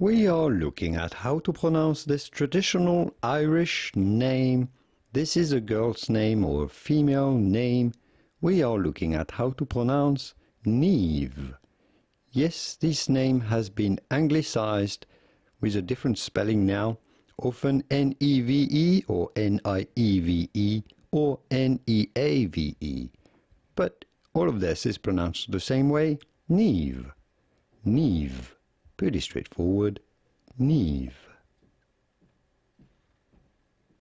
We are looking at how to pronounce this traditional Irish name. This is a girl's name or a female name. We are looking at how to pronounce Neve. Yes, this name has been anglicized with a different spelling now, often N-E-V-E or N-I-E-V-E or N-E-A-V-E, But all of this is pronounced the same way, Neve. Neve. Pretty straightforward. Neve.